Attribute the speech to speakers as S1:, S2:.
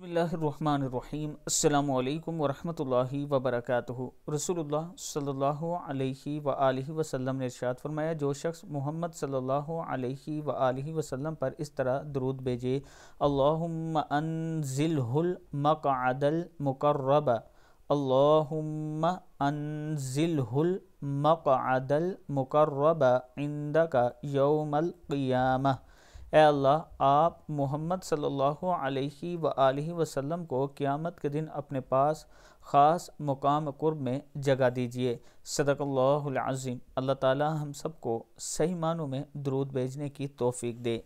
S1: بسم اللہ الرحمن الرحیم السلام علیکم ورحمت اللہ وبرکاتہ رسول اللہ صلی اللہ علیہ وآلہ وسلم نے ارشاد فرمایا جو شخص محمد صلی اللہ علیہ وآلہ وسلم پر اس طرح درود بھیجے اللہم انزلہ المقعد المقرب عندک یوم القیامہ اے اللہ آپ محمد صلی اللہ علیہ وآلہ وسلم کو قیامت کے دن اپنے پاس خاص مقام قرب میں جگہ دیجیے اللہ العظیم اللہ تعالی ہم سب کو صحیح معنوں میں درود بھیجنے کی توفیق دے